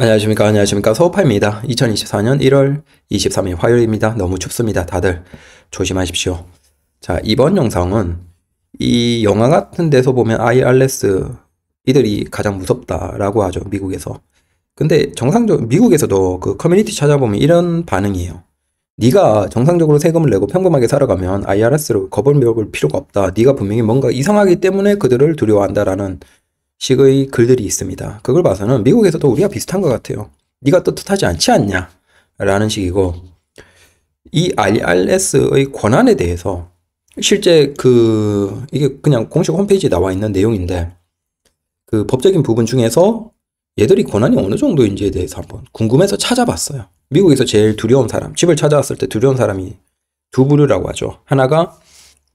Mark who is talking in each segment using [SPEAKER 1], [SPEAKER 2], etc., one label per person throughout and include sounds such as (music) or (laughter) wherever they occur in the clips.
[SPEAKER 1] 안녕하십니까 안녕하십니까 서우파입니다 2024년 1월 23일 화요일입니다 너무 춥습니다 다들 조심하십시오 자 이번 영상은 이 영화 같은 데서 보면 IRS 이들이 가장 무섭다 라고 하죠 미국에서 근데 정상적 미국에서도 그 커뮤니티 찾아보면 이런 반응이에요 네가 정상적으로 세금을 내고 평범하게 살아가면 IRS로 겁을 먹을 필요가 없다 네가 분명히 뭔가 이상하기 때문에 그들을 두려워한다라는 식의 글들이 있습니다. 그걸 봐서는 미국에서도 우리가 비슷한 것 같아요. 네가 떳떳하지 않지 않냐? 라는 식이고 이 IRS의 권한에 대해서 실제 그 이게 그냥 공식 홈페이지에 나와 있는 내용인데 그 법적인 부분 중에서 얘들이 권한이 어느 정도인지에 대해서 한번 궁금해서 찾아봤어요. 미국에서 제일 두려운 사람, 집을 찾아왔을 때 두려운 사람이 두 부류라고 하죠. 하나가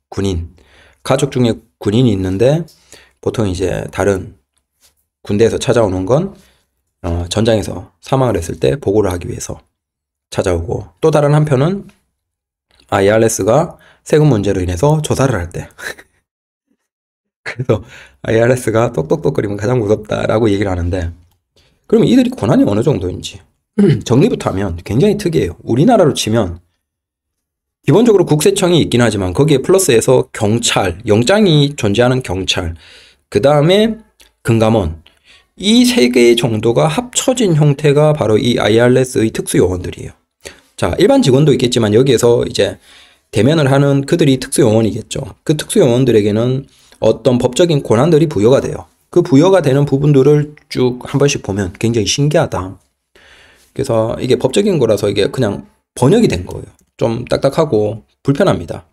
[SPEAKER 1] 군인, 가족 중에 군인이 있는데 보통 이제 다른 군대에서 찾아오는 건 어, 전장에서 사망을 했을 때 보고를 하기 위해서 찾아오고 또 다른 한편은 IRS가 세금 문제로 인해서 조사를 할 때. (laughs) 그래서 IRS가 똑똑똑거리면 가장 무섭다라고 얘기를 하는데 그러면 이들이 권한이 어느 정도인지 (clears throat) 정리부터 하면 굉장히 특이해요. 우리나라로 치면 기본적으로 국세청이 있긴 하지만 거기에 플러스해서 경찰, 영장이 존재하는 경찰, 그 다음에 금감원 이 세 개의 정도가 합쳐진 형태가 바로 이 IRS의 특수 요원들이에요. 자, 일반 직원도 있겠지만 여기에서 이제 대면을 하는 그들이 특수 요원이겠죠. 그 특수 요원들에게는 어떤 법적인 권한들이 부여가 돼요. 그 부여가 되는 부분들을 쭉 한 번씩 보면 굉장히 신기하다. 그래서 이게 법적인 거라서 이게 그냥 번역이 된 거예요. 좀 딱딱하고 불편합니다.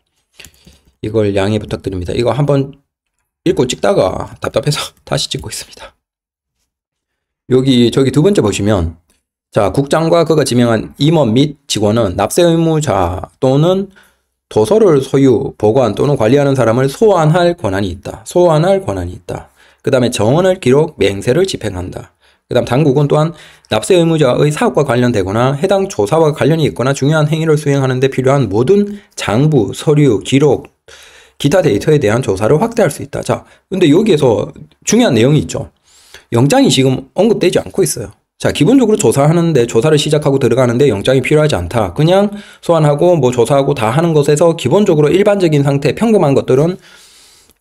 [SPEAKER 1] 이걸 양해 부탁드립니다. 이거 한번 읽고 찍다가 답답해서 (laughs) 다시 찍고 있습니다. 여기 저기 두 번째 보시면 자 국장과 그가 지명한 임원 및 직원은 납세 의무자 또는 도서를 소유, 보관 또는 관리하는 사람을 소환할 권한이 있다. 소환할 권한이 있다. 그 다음에 정원을 기록, 맹세를 집행한다. 그 다음 당국은 또한 납세 의무자의 사업과 관련되거나 해당 조사와 관련이 있거나 중요한 행위를 수행하는데 필요한 모든 장부, 서류, 기록, 기타 데이터에 대한 조사를 확대할 수 있다. 자, 근데 여기에서 중요한 내용이 있죠. 영장이 지금 언급되지 않고 있어요. 자, 기본적으로 조사하는데, 조사를 시작하고 들어가는데 영장이 필요하지 않다. 그냥 소환하고 뭐 조사하고 다 하는 것에서 기본적으로 일반적인 상태, 평범한 것들은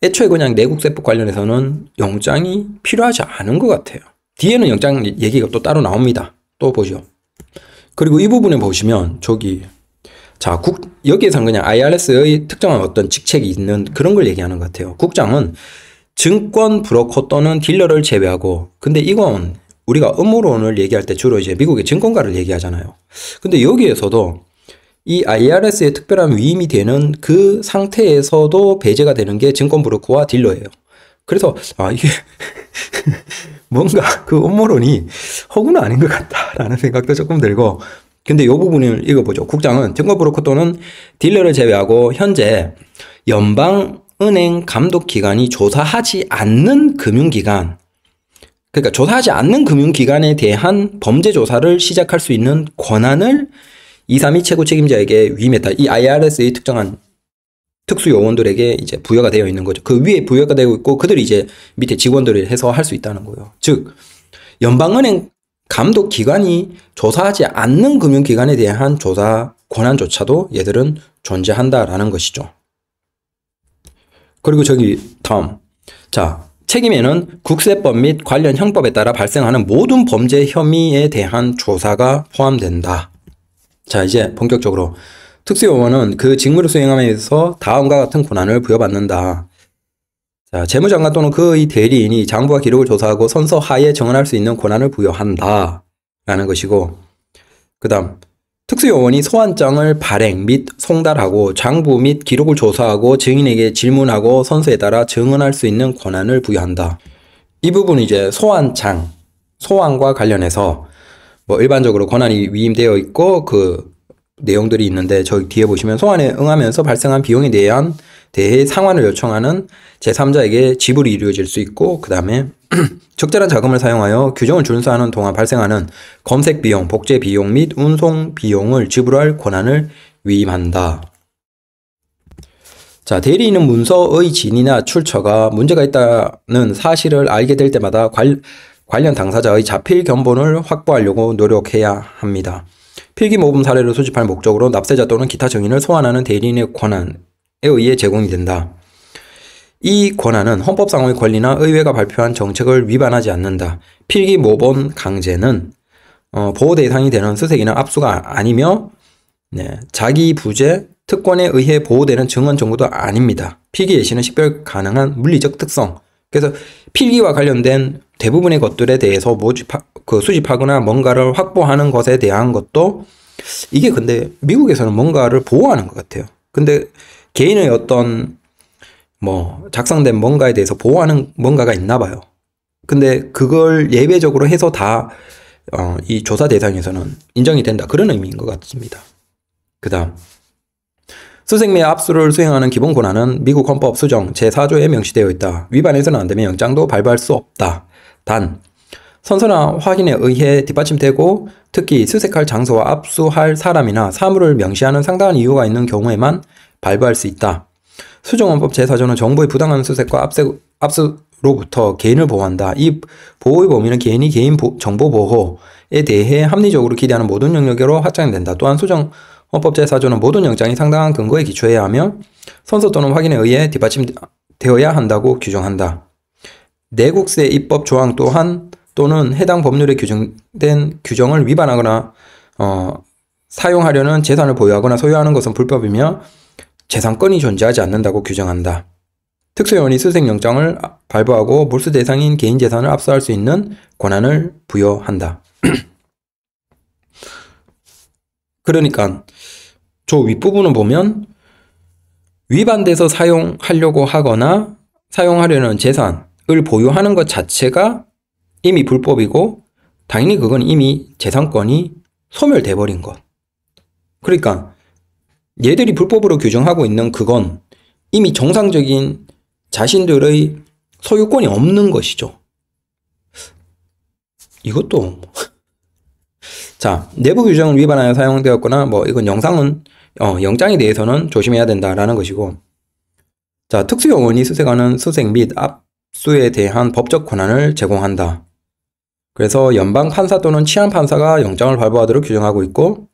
[SPEAKER 1] 애초에 그냥 내국세법 관련해서는 영장이 필요하지 않은 것 같아요. 뒤에는 영장 얘기가 또 따로 나옵니다. 또 보죠. 그리고 이 부분에 보시면 저기 자, 국, 여기에선 그냥 IRS의 특정한 어떤 직책이 있는 그런 걸 얘기하는 것 같아요. 국장은 증권 브로커 또는 딜러를 제외하고, 근데 이건 우리가 음모론을 얘기할 때 주로 이제 미국의 증권가를 얘기하잖아요. 근데 여기에서도 이 IRS의 특별한 위임이 되는 그 상태에서도 배제가 되는 게 증권 브로커와 딜러예요. 그래서, 아, 이게 (laughs) 뭔가 그 음모론이 허구는 아닌 것 같다라는 생각도 조금 들고, 근데 요 부분을 읽어보죠. 국장은 증권브로커 또는 딜러를 제외하고 현재 연방은행 감독기관이 조사하지 않는 금융기관, 그러니까 조사하지 않는 금융기관에 대한 범죄 조사를 시작할 수 있는 권한을 232 최고 책임자에게 위임했다. 이 IRS의 특정한 특수 요원들에게 이제 부여가 되어 있는 거죠. 그 위에 부여가 되고 있고 그들이 이제 밑에 직원들을 해서 할 수 있다는 거예요. 즉 연방은행 감독 기관이 조사하지 않는 금융기관에 대한 조사 권한조차도 얘들은 존재한다라는 것이죠. 그리고 저기 다음. 자, 책임에는 국세법 및 관련 형법에 따라 발생하는 모든 범죄 혐의에 대한 조사가 포함된다. 자, 이제 본격적으로 특수요원은 그 직무를 수행함에서 다음과 같은 권한을 부여받는다. 자, 재무장관 또는 그의 대리인이 장부와 기록을 조사하고 선서 하에 정언할 수 있는 권한을 부여한다. 라는 것이고, 그 다음, 특수요원이 소환장을 발행 및 송달하고 장부 및 기록을 조사하고 증인에게 질문하고 선서에 따라 증언할 수 있는 권한을 부여한다. 이 부분은 이제 소환장, 소환과 관련해서 뭐 일반적으로 권한이 위임되어 있고 그 내용들이 있는데 저기 뒤에 보시면 소환에 응하면서 발생한 비용에 대한 대해 상환을 요청하는 제3자에게 지불이 이루어질 수 있고 그 다음에 (clears throat) 적절한 자금을 사용하여 규정을 준수하는 동안 발생하는 검색 비용, 복제 비용 및 운송 비용을 지불할 권한을 위임한다. 자, 대리인은 문서의 진위나 출처가 문제가 있다는 사실을 알게 될 때마다 관, 련 당사자의 자필 견본을 확보하려고 노력해야 합니다. 필기 모금 사례를 수집할 목적으로 납세자 또는 기타 증인을 소환하는 대리인의 권한 에 의해 제공이 된다. 이 권한은 헌법상의 권리나 의회가 발표한 정책을 위반하지 않는다. 필기 모본 강제는 어, 보호 대상이 되는 수색이나 압수가 아니며 네, 자기 부재 특권에 의해 보호되는 증언 정보도 아닙니다. 필기 예시는 식별 가능한 물리적 특성. 그래서 필기와 관련된 대부분의 것들에 대해서 모집하, 그 수집하거나 뭔가를 확보하는 것에 대한 것도 이게 근데 미국에서는 뭔가를 보호하는 것 같아요. 근데 개인의 어떤 뭐 작성된 뭔가에 대해서 보호하는 뭔가가 있나 봐요. 근데 그걸 예외적으로 해서 다, 어, 이 조사 대상에서는 인정이 된다. 그런 의미인 것 같습니다. 그 다음. 수생매 압수를 수행하는 기본 권한은 미국 헌법 수정 제4조에 명시되어 있다. 위반해서는 안 되면 영장도 발부할 수 없다. 단, 선서나 확인에 의해 뒷받침되고 특히 수색할 장소와 압수할 사람이나 사물을 명시하는 상당한 이유가 있는 경우에만 발부할 수 있다. 수정원법 제4조는 정부의 부당한 수색과 압세, 압수로부터 개인을 보호한다. 이 보호의 범위는 개인이 개인 보, 정보 보호에 대해 합리적으로 기대하는 모든 영역으로 확장된다. 또한 수정헌법 제4조는 모든 영장이 상당한 근거에 기초해야 하며 선서 또는 확인에 의해 뒷받침되어야 한다고 규정한다. 내국세 입법 조항 또한 또는 해당 법률에 규정된 규정을 위반하거나 어, 사용하려는 재산을 보유하거나 소유하는 것은 불법이며 재산권이 존재하지 않는다고 규정한다. 특수요원이 수색영장을 발부하고 몰수 대상인 개인 재산을 압수할 수 있는 권한을 부여한다. (clears throat) 그러니까 저윗부분을 보면 위반돼서 사용하려고 하거나 사용하려는 재산을 보유하는 것 자체가 이미 불법이고 당연히 그건 이미 재산권이 소멸돼 버린 것. 그러니까 얘들이 불법으로 규정하고 있는 그건 이미 정상적인 자신들의 소유권이 없는 것이죠. 이것도 (laughs) 자 내부 규정을 위반하여 사용되었거나 뭐 이건 영상은 어, 영장에 대해서는 조심해야 된다라는 것이고 자 특수요원이 수색하는 수색 및 압수에 대한 법적 권한을 제공한다. 그래서 연방 판사 또는 치안 판사가 영장을 발부하도록 규정하고 있고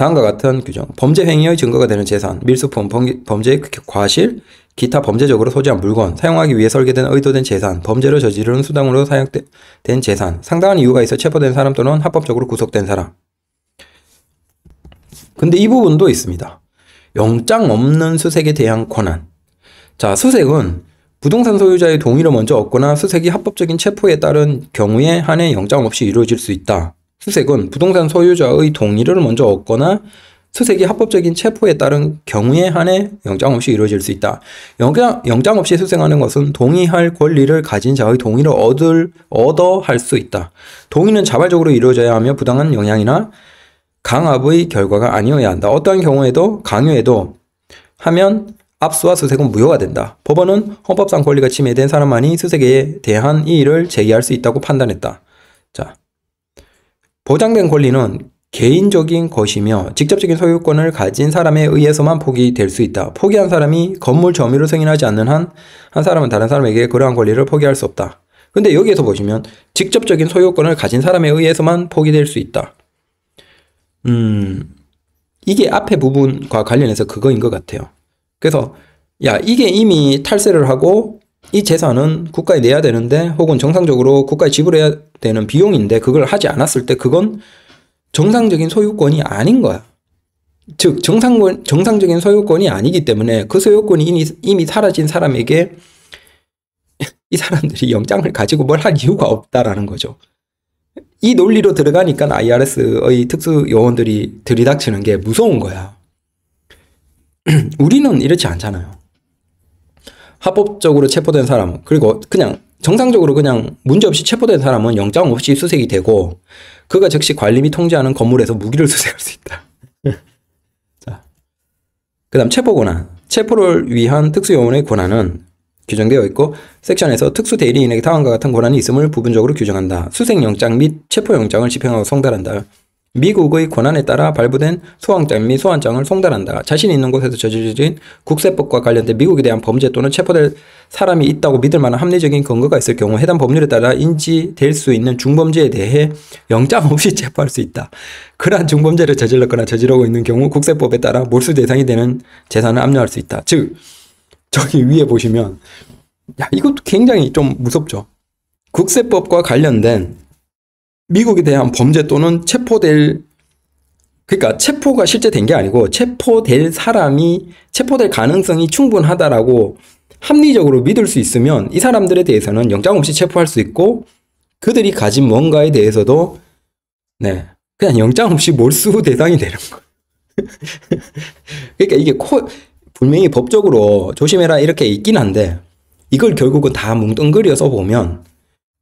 [SPEAKER 1] 다음과 같은 규정. 범죄 행위의 증거가 되는 재산, 밀수품, 범죄의 그 과실, 기타 범죄적으로 소지한 물건, 사용하기 위해 설계된 의도된 재산, 범죄를 저지른수당으로 사용된 재산, 상당한 이유가 있어 체포된 사람 또는 합법적으로 구속된 사람. 근데 이 부분도 있습니다. 영장 없는 수색에 대한 권한. 자, 수색은 부동산 소유자의 동의를 먼저 얻거나 수색이 합법적인 체포에 따른 경우에 한해 영장 없이 이루어질 수 있다. 수색은 부동산 소유자의 동의를 먼저 얻거나 수색이 합법적인 체포에 따른 경우에 한해 영장 없이 이루어질 수 있다. 영장, 영장 없이 수색하는 것은 동의할 권리를 가진 자의 동의를 얻을, 얻어 할 수 있다. 동의는 자발적으로 이루어져야 하며 부당한 영향이나 강압의 결과가 아니어야 한다. 어떠한 경우에도 강요에도 하면 압수와 수색은 무효가 된다. 법원은 헌법상 권리가 침해된 사람만이 수색에 대한 이의를 제기할 수 있다고 판단했다. 보장된 권리는 개인적인 것이며 직접적인 소유권을 가진 사람에 의해서만 포기될 수 있다. 포기한 사람이 건물 점유를 승인하지 않는 한, 한 사람은 다른 사람에게 그러한 권리를 포기할 수 없다. 근데 여기에서 보시면 직접적인 소유권을 가진 사람에 의해서만 포기될 수 있다. 음, 이게 앞에 부분과 관련해서 그거인 것 같아요. 그래서, 야, 이게 이미 탈세를 하고 이 재산은 국가에 내야 되는데 혹은 정상적으로 국가에 지불해야 되는 비용인데 그걸 하지 않았을 때 그건 정상적인 소유권이 아닌 거야. 즉 정상 정상적인 소유권이 아니기 때문에 그 소유권이 이미, 이미 사라진 사람에게 (laughs) 이 사람들이 영장을 가지고 뭘 할 이유가 없다라는 거죠. 이 논리로 들어가니까 IRS의 특수 요원들이 들이닥치는 게 무서운 거야. (clears throat) 우리는 이렇지 않잖아요. 합법적으로 체포된 사람 그리고 그냥 정상적으로 그냥 문제없이 체포된 사람은 영장 없이 수색이 되고 그가 즉시 관리 및 통제하는 건물에서 무기를 (laughs) 수색할 수 있다. (laughs) 자, 그 다음 체포 권한. 체포를 위한 특수요원의 권한은 규정되어 있고 섹션에서 특수 대리인에게 당한 과 같은 권한이 있음을 부분적으로 규정한다. 수색영장 및 체포영장을 집행하고 송달한다 미국의 권한에 따라 발부된 소환장및 소환장을 송달한다. 자신 있는 곳에서 저지진 국세법과 관련된 미국에 대한 범죄 또는 체포될 사람이 있다고 믿을 만한 합리적인 근거가 있을 경우 해당 법률에 따라 인지될 수 있는 중범죄에 대해 영장 없이 (laughs) 체포할 수 있다. 그러한 중범죄를 저질렀거나 저지르고 있는 경우 국세법에 따라 몰수 대상이 되는 재산을 압류할 수 있다. 즉 저기 위에 보시면 야 이것도 굉장히 좀 무섭죠. 국세법과 관련된 미국에 대한 범죄 또는 체포될 그러니까 체포가 실제 된 게 아니고 체포될 사람이 체포될 가능성이 충분하다라고 합리적으로 믿을 수 있으면 이 사람들에 대해서는 영장 없이 체포할 수 있고 그들이 가진 뭔가에 대해서도 네 그냥 영장 없이 몰수 (laughs) 대상이 되는 거. (laughs) 그러니까 이게 코 분명히 법적으로 조심해라 이렇게 있긴 한데 이걸 결국은 다 뭉뚱그려서 보면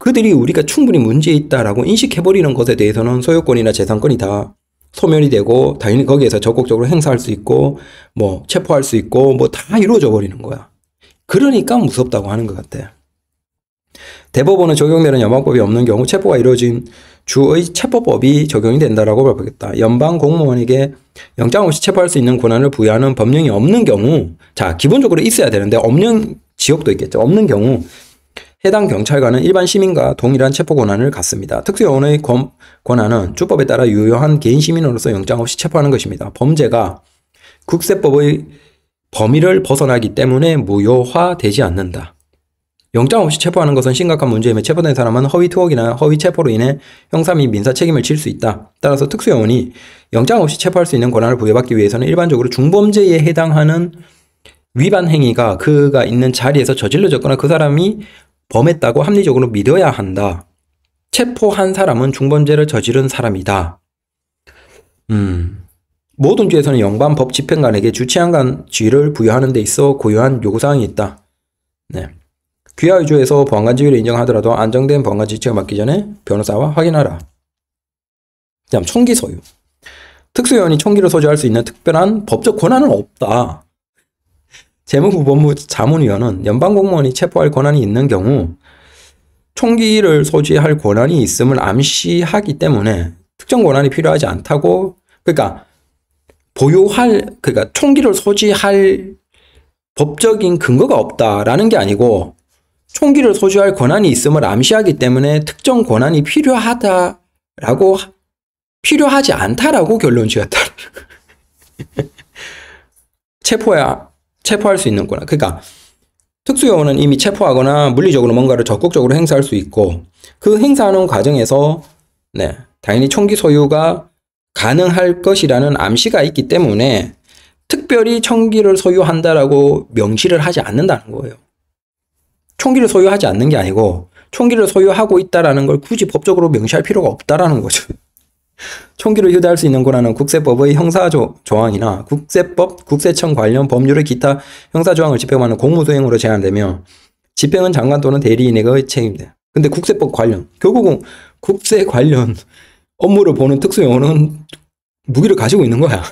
[SPEAKER 1] 그들이 우리가 충분히 문제 있다라고 인식해버리는 것에 대해서는 소유권이나 재산권이 다 소멸이 되고 당연히 거기에서 적극적으로 행사할 수 있고 뭐 체포할 수 있고 뭐 다 이루어져 버리는 거야. 그러니까 무섭다고 하는 것 같아. 대법원은 적용되는 연방법이 없는 경우 체포가 이루어진 주의 체포법이 적용이 된다라고 봐보겠다. 연방 공무원에게 영장 없이 체포할 수 있는 권한을 부여하는 법령이 없는 경우, 자 기본적으로 있어야 되는데 없는 지역도 있겠죠. 없는 경우 해당 경찰관은 일반 시민과 동일한 체포 권한을 갖습니다. 특수요원의 권, 권한은 주법에 따라 유효한 개인 시민으로서 영장 없이 체포하는 것입니다. 범죄가 국세법의 범위를 벗어나기 때문에 무효화되지 않는다. 영장 없이 체포하는 것은 심각한 문제이며 체포된 사람은 허위 투옥이나 허위 체포로 인해 형사 및 민사 책임을 질 수 있다. 따라서 특수요원이 영장 없이 체포할 수 있는 권한을 부여받기 위해서는 일반적으로 중범죄에 해당하는 위반 행위가 그가 있는 자리에서 저질러졌거나 그 사람이 범했다고 합리적으로 믿어야 한다. 체포한 사람은 중범죄를 저지른 사람이다. 음. 모든 주에서는 영반법 집행관에게 주치한간 지위를 부여하는 데 있어 고유한 요구사항이 있다. 네. 귀하의주에서 보안관직위를 인정하더라도 안정된 보안관직직가 맡기 전에 변호사와 확인하라. 다음 총기 소유. 특수요원이 총기를 소지할 수 있는 특별한 법적 권한은 없다. 재무부본부 자문위원은 연방공무원이 체포할 권한이 있는 경우 총기를 소지할 권한이 있음을 암시하기 때문에 특정 권한이 필요하지 않다고 그러니까 보유할 그러니까 총기를 소지할 법적인 근거가 없다라는 게 아니고 총기를 소지할 권한이 있음을 암시하기 때문에 특정 권한이 필요하다라고 필요하지 않다라고 결론 지었다. (laughs) 체포야 체포할 수 있는 구나 그러니까 특수요원은 이미 체포하거나 물리적으로 뭔가를 적극적으로 행사할 수 있고 그 행사하는 과정에서 네, 당연히 총기 소유가 가능할 것이라는 암시가 있기 때문에 특별히 총기를 소유한다라고 명시를 하지 않는다는 거예요. 총기를 소유하지 않는 게 아니고 총기를 소유하고 있다라는 걸 굳이 법적으로 명시할 필요가 없다라는 거죠. 총기를 휴대할 수 있는 권한은 국세법의 형사조항이나 국세법, 국세청 관련 법률의 기타 형사조항을 집행하는 공무수행으로 제한되며 집행은 장관 또는 대리인에게 의 책임돼. 근데 국세법 관련, 결국은 국세 관련 업무를 보는 특수용어는 무기를 가지고 있는 거야.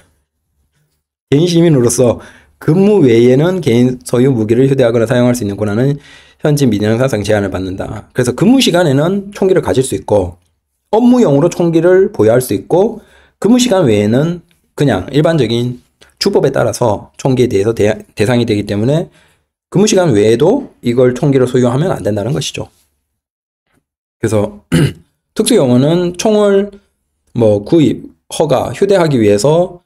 [SPEAKER 1] 개인 시민으로서 근무 외에는 개인 소유 무기를 휴대하거나 사용할 수 있는 권한은 현지 민영사상 제한을 받는다. 그래서 근무 시간에는 총기를 가질 수 있고 업무용으로 총기를 보유할 수 있고 근무 시간 외에는 그냥 일반적인 주법에 따라서 총기에 대해서 대, 대상이 되기 때문에 근무 시간 외에도 이걸 총기를 소유하면 안 된다는 것이죠. 그래서 (clears throat) 특수 용어는 총을 뭐 구입, 허가, 휴대하기 위해서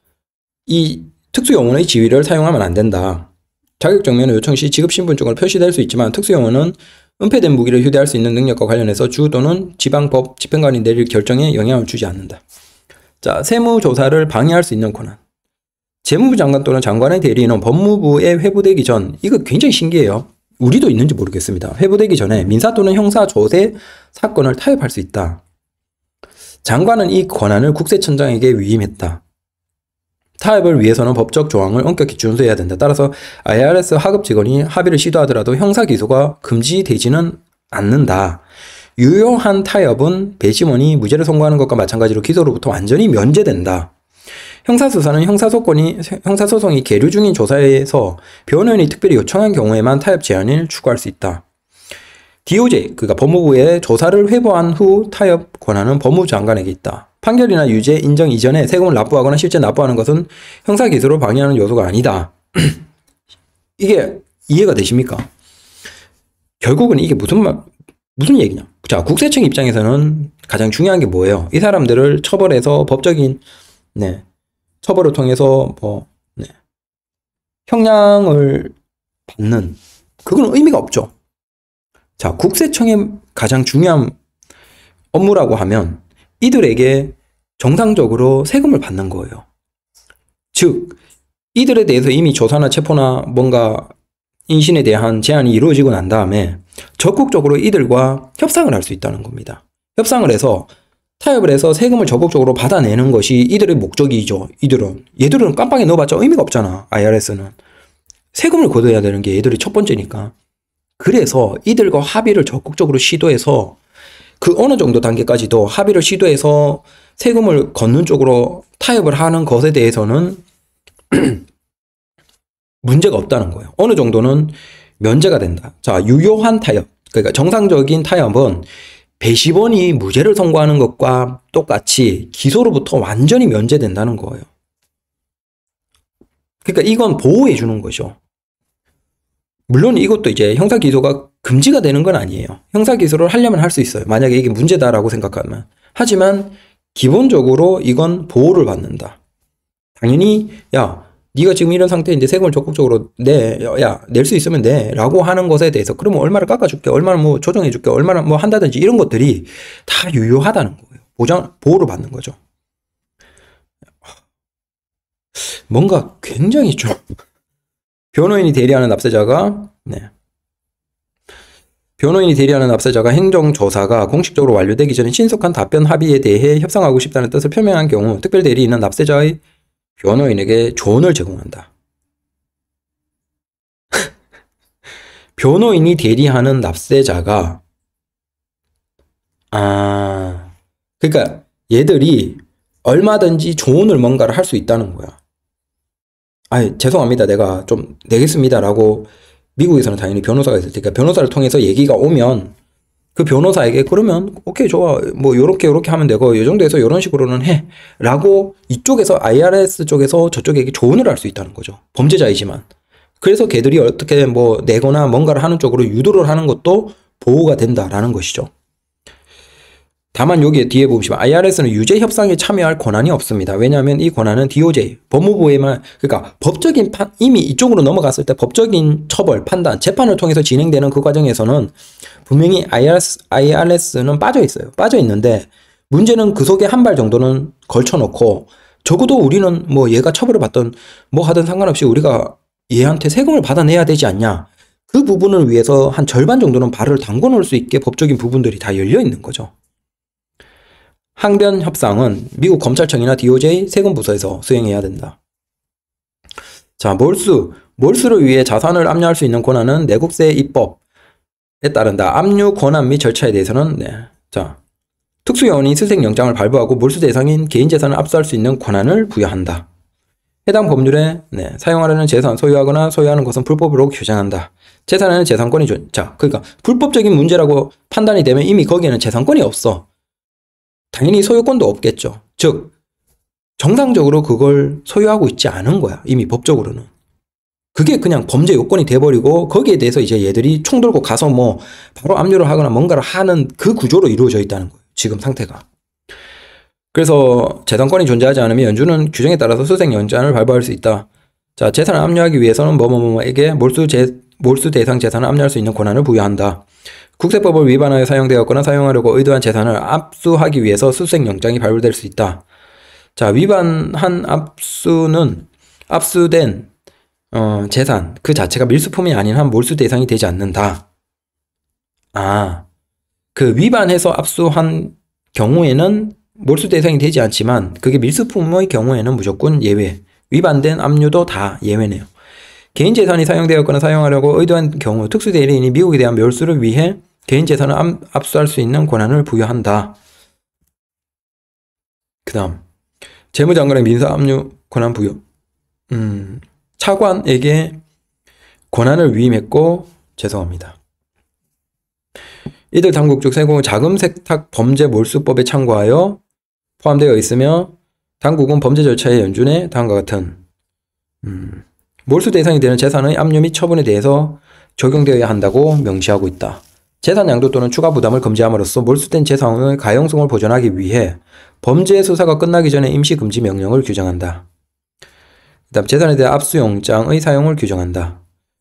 [SPEAKER 1] 이 특수 용어의 지위를 사용하면 안 된다. 자격증명은 요청 시 지급 신분증으로 표시될 수 있지만 특수 용어는 은폐된 무기를 휴대할 수 있는 능력과 관련해서 주 또는 지방법 집행관이 내릴 결정에 영향을 주지 않는다. 자, 세무조사를 방해할 수 있는 권한. 재무부 장관 또는 장관의 대리인은 법무부에 회부되기 전, 이거 굉장히 신기해요. 우리도 있는지 모르겠습니다. 회부되기 전에 민사 또는 형사 조세 사건을 타협할 수 있다. 장관은 이 권한을 국세청장에게 위임했다. 타협을 위해서는 법적 조항을 엄격히 준수해야 된다. 따라서 IRS 하급 직원이 합의를 시도하더라도 형사 기소가 금지되지는 않는다. 유효한 타협은 배심원이 무죄를 선고하는 것과 마찬가지로 기소로부터 완전히 면제된다. 형사수사는 형사소권이, 형사소송이 계류 중인 조사에서 변호인이 특별히 요청한 경우에만 타협 제한을 추구할 수 있다. DOJ, 그러니까 법무부의 조사를 회부한 후 타협 권한은 법무부 장관에게 있다. 판결이나 유죄 인정 이전에 세금을 납부하거나 실제 납부하는 것은 형사 기소로 방해하는 요소가 아니다. (clears throat) 이게 이해가 되십니까? 결국은 이게 무슨 말, 무슨 얘기냐? 자, 국세청 입장에서는 가장 중요한 게 뭐예요? 이 사람들을 처벌해서 법적인 네, 처벌을 통해서 뭐 네, 형량을 받는 그건 의미가 없죠. 자, 국세청의 가장 중요한 업무라고 하면 이들에게 정상적으로 세금을 받는 거예요. 즉, 이들에 대해서 이미 조사나 체포나 뭔가 인신에 대한 제한이 이루어지고 난 다음에 적극적으로 이들과 협상을 할 수 있다는 겁니다. 협상을 해서 타협을 해서 세금을 적극적으로 받아내는 것이 이들의 목적이죠. 이들은. 얘들은 깜빵에 넣어봤자 의미가 없잖아. IRS는. 세금을 걷어야 되는 게 얘들이 첫 번째니까. 그래서 이들과 합의를 적극적으로 시도해서 그 어느 정도 단계까지도 합의를 시도해서 세금을 걷는 쪽으로 타협을 하는 것에 대해서는 (clears throat) 문제가 없다는 거예요. 어느 정도는 면제가 된다. 자, 유효한 타협. 그러니까 정상적인 타협은 배심원이 무죄를 선고하는 것과 똑같이 기소로부터 완전히 면제된다는 거예요. 그러니까 이건 보호해 주는 거죠. 물론 이것도 이제 형사 기소가 금지가 되는 건 아니에요. 형사기소를 하려면 할 수 있어요. 만약에 이게 문제다라고 생각하면. 하지만 기본적으로 이건 보호를 받는다. 당연히 야 네가 지금 이런 상태인데 세금을 적극적으로 내, 야, 낼 수 있으면 내, 라고 하는 것에 대해서, 그러면 얼마를 깎아줄게, 얼마나뭐 조정해줄게, 얼마나뭐 한다든지 이런 것들이 다 유효하다는 거예요. 보장, 보호를 받는 거죠. 뭔가 굉장히 좀, 변호인이 대리하는 납세자가, 네, 변호인이 대리하는 납세자가 행정조사가 공식적으로 완료되기 전에 신속한 답변 합의에 대해 협상하고 싶다는 뜻을 표명한 경우 특별대리인은 납세자의 변호인에게 조언을 제공한다. (laughs) 변호인이 대리하는 납세자가 아 그러니까 얘들이 얼마든지 조언을 뭔가를 할 수 있다는 거야. 아 죄송합니다. 내가 좀 내겠습니다라고 미국에서는 당연히 변호사가 있을 테니까 변호사를 통해서 얘기가 오면 그 변호사에게 그러면 오케이 좋아 뭐 요렇게 요렇게 하면 되고 요 정도에서 요런 식으로는 해 라고 이쪽에서 IRS 쪽에서 저쪽에게 조언을 할 수 있다는 거죠 범죄자이지만 그래서 걔들이 어떻게 뭐 내거나 뭔가를 하는 쪽으로 유도를 하는 것도 보호가 된다라는 것이죠 다만 여기에 뒤에 보시면 IRS는 유죄 협상에 참여할 권한이 없습니다. 왜냐하면 이 권한은 DOJ, 법무부에만 그러니까 법적인 판 이미 이쪽으로 넘어갔을 때 법적인 처벌, 판단, 재판을 통해서 진행되는 그 과정에서는 분명히 IRS, IRS는 빠져 있어요. 빠져 있는데 문제는 그 속에 한 발 정도는 걸쳐놓고 적어도 우리는 뭐 얘가 처벌을 받던뭐 하든 상관없이 우리가 얘한테 세금을 받아내야 되지 않냐. 그 부분을 위해서 한 절반 정도는 발을 담궈 놓을 수 있게 법적인 부분들이 다 열려 있는 거죠. 항변 협상은 미국 검찰청이나 DOJ 세금 부서에서 수행해야 된다. 자, 몰수. 몰수를 위해 자산을 압류할 수 있는 권한은 내국세 입법에 따른다. 압류 권한 및 절차에 대해서는 네. 자, 특수요원이 수색영장을 발부하고 몰수 대상인 개인 재산을 압수할 수 있는 권한을 부여한다. 해당 법률에 네, 사용하려는 재산 소유하거나 소유하는 것은 불법으로 규정한다. 재산에는 재산권이 존. 자, 그러니까 불법적인 문제라고 판단이 되면 이미 거기에는 재산권이 없어. 당연히 소유권도 없겠죠. 즉, 정상적으로 그걸 소유하고 있지 않은 거야. 이미 법적으로는. 그게 그냥 범죄 요건이 돼버리고 거기에 대해서 이제 얘들이 총 들고 가서 뭐 바로 압류를 하거나 뭔가를 하는 그 구조로 이루어져 있다는 거예요. 지금 상태가. 그래서 재산권이 존재하지 않으면 연주는 규정에 따라서 수생 연장을 발부할 수 있다. 자, 재산을 압류하기 위해서는 뭐뭐뭐에게 몰수 재, 몰수 대상 재산을 압류할 수 있는 권한을 부여한다. 국세법을 위반하여 사용되었거나 사용하려고 의도한 재산을 압수하기 위해서 수색영장이 발부될 수 있다. 자, 위반한 압수는 압수된 어, 재산 그 자체가 밀수품이 아닌 한 몰수 대상이 되지 않는다. 아, 그 위반해서 압수한 경우에는 몰수 대상이 되지 않지만 그게 밀수품의 경우에는 무조건 예외. 위반된 압류도 다 예외네요. 개인 재산이 사용되었거나 사용하려고 의도한 경우 특수 대리인이 미국에 대한 멸수를 위해 개인 재산을 압수할 수 있는 권한을 부여한다. 그 다음 재무장관의 민사압류 권한 부여 음, 차관에게 권한을 위임했고 죄송합니다. 이들 당국적 세공은 자금세탁 범죄 몰수법에 참고하여 포함되어 있으며 당국은 범죄 절차에 연준해 다음과 같은 음, 몰수 대상이 되는 재산의 압류 및 처분에 대해서 적용되어야 한다고 명시하고 있다. 재산 양도 또는 추가 부담을 금지함으로써 몰수된 재산의 가용성을 보존하기 위해 범죄 수사가 끝나기 전에 임시 금지 명령을 규정한다. 그다음 재산에 대한 압수영장의 사용을 규정한다.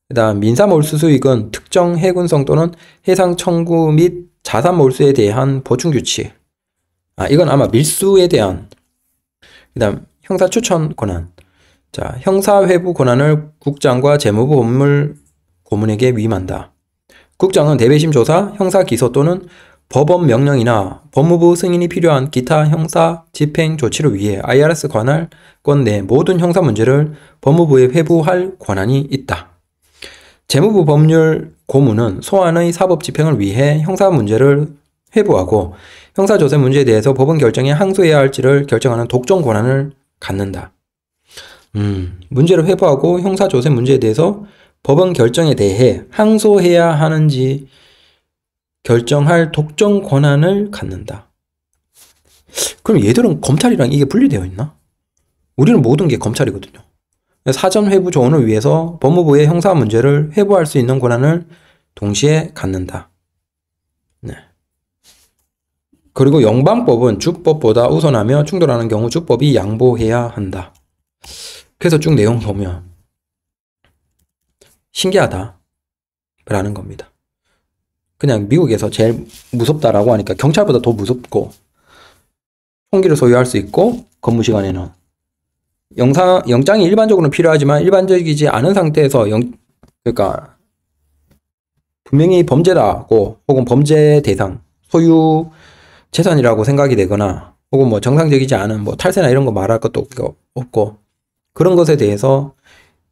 [SPEAKER 1] 그다음 민사 몰수 수익은 특정 해군성 또는 해상 청구 및 자산 몰수에 대한 보충 규칙. 아 이건 아마 밀수에 대한. 그다음 형사 추천 권한. 자 형사 회부 권한을 국장과 재무부 업무 고문에게 위임한다. 국장은 대배심 조사, 형사 기소 또는 법원 명령이나 법무부 승인이 필요한 기타 형사 집행 조치를 위해 IRS 관할권 내 모든 형사 문제를 법무부에 회부할 권한이 있다. 재무부 법률 고문은 소환의 사법 집행을 위해 형사 문제를 회부하고 형사 조세 문제에 대해서 법원 결정에 항소해야 할지를 결정하는 독점 권한을 갖는다. 음, 문제를 회부하고 형사 조세 문제에 대해서 법원 결정에 대해 항소해야 하는지 결정할 독점 권한을 갖는다. 그럼 얘들은 검찰이랑 이게 분리되어 있나? 우리는 모든 게 검찰이거든요. 사전 회부 조언을 위해서 법무부의 형사 문제를 회부할 수 있는 권한을 동시에 갖는다. 네. 그리고 영방법은 주법보다 우선하며 충돌하는 경우 주법이 양보해야 한다. 그래서 쭉 내용 보면 신기하다. 라는 겁니다. 그냥 미국에서 제일 무섭다라고 하니까 경찰보다 더 무섭고 총기를 소유할 수 있고 근무 시간에는 영상 영장이 일반적으로는 필요하지만 일반적이지 않은 상태에서 영 그러니까 분명히 범죄라고 혹은 범죄 대상 소유 재산이라고 생각이 되거나 혹은 뭐 정상적이지 않은 뭐 탈세나 이런 거 말할 것도 없고 그런 것에 대해서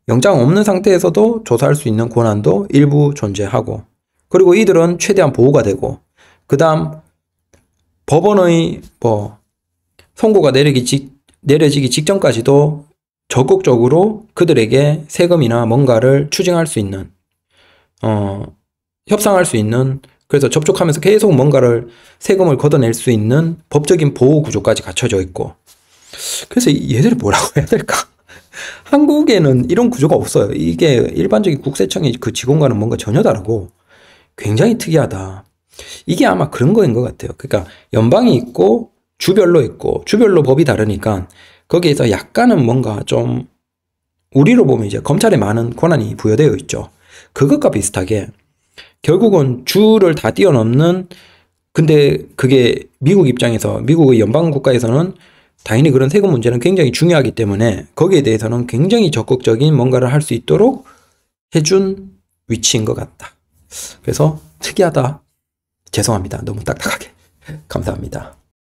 [SPEAKER 1] 영장 없는 상태에서도 조사할 수 있는 권한도 일부 존재하고 그리고 이들은 최대한 보호가 되고 그 다음 법원의 뭐 선고가 내리기 직, 내려지기 직전까지도 적극적으로 그들에게 세금이나 뭔가를 추징할 수 있는 어, 협상할 수 있는 그래서 접촉하면서 계속 뭔가를 세금을 걷어낼 수 있는 법적인 보호 구조까지 갖춰져 있고 그래서 얘들이 뭐라고 해야 될까 한국에는 이런 구조가 없어요. 이게 일반적인 국세청의 그 직원과는 뭔가 전혀 다르고 굉장히 특이하다. 이게 아마 그런 거인 것 같아요. 그러니까 연방이 있고 주별로 있고 주별로 법이 다르니까 거기에서 약간은 뭔가 좀 우리로 보면 이제 검찰에 많은 권한이 부여되어 있죠. 그것과 비슷하게 결국은 주를 다 뛰어넘는 근데 그게 미국 입장에서 미국의 연방 국가에서는 당연히 그런 세금 문제는 굉장히 중요하기 때문에 거기에 대해서는 굉장히 적극적인 뭔가를 할 수 있도록 해준 위치인 것 같다. 그래서 특이하다. 죄송합니다. 너무 딱딱하게. (laughs) 감사합니다.